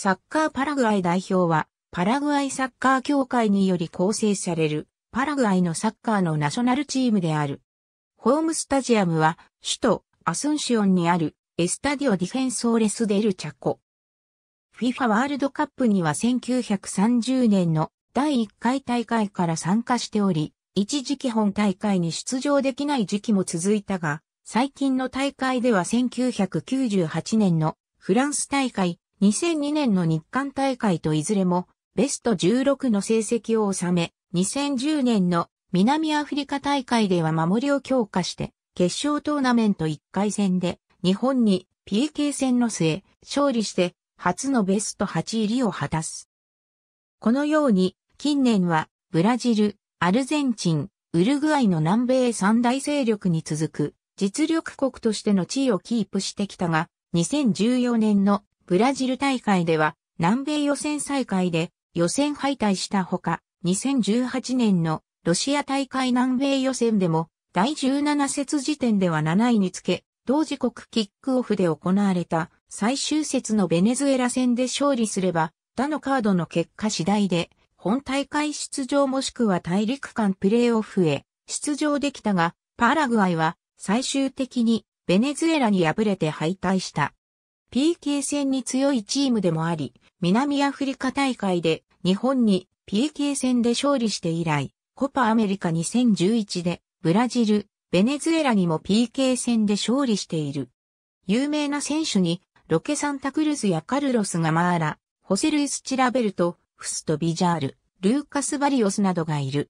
サッカーパラグアイ代表は、パラグアイサッカー協会により構成される、パラグアイのサッカーのナショナルチームである。ホームスタジアムは、首都アスンシオンにある、エスタディオディフェンソーレスデルチャコ。FIFA ワールドカップには1930年の第1回大会から参加しており、一時期本大会に出場できない時期も続いたが、最近の大会では1998年のフランス大会、2002年の日韓大会といずれもベスト16の成績を収め、2010年の南アフリカ大会では守りを強化して、決勝トーナメント1回戦で日本に PK 戦の末、勝利して初のベスト8入りを果たす。このように、近年はブラジル、アルゼンチン、ウルグアイの南米三大勢力に続く実力国としての地位をキープしてきたが、2014年のブラジル大会では南米予選再開で予選敗退したほか、2018年のロシア大会南米予選でも第17節時点では7位につけ、同時刻キックオフで行われた最終節のベネズエラ戦で勝利すれば、他のカードの結果次第で、本大会出場もしくは大陸間プレーオフへ出場できたが、パラグアイは最終的にベネズエラに敗れて敗退した。PK 戦に強いチームでもあり、南アフリカ大会で日本に PK 戦で勝利して以来、コパアメリカ2011でブラジル、ベネズエラにも PK 戦で勝利している。有名な選手にロケサンタクルズやカルロス・ガマーラ、ホセルイス・チラベルト、フスト・ビジャール、ルーカス・バリオスなどがいる。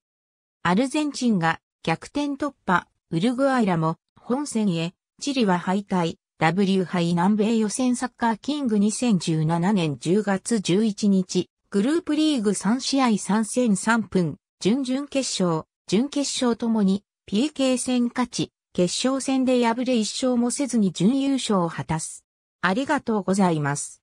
アルゼンチンが逆転突破、ウルグアイラも本戦へ、チリは敗退、W 杯南米予選サッカーキング2017年10月11日、グループリーグ3試合3戦3分、準々決勝、準決勝ともに PK 戦勝ち、決勝戦で敗れ一勝もせずに準優勝を果たす。ありがとうございます。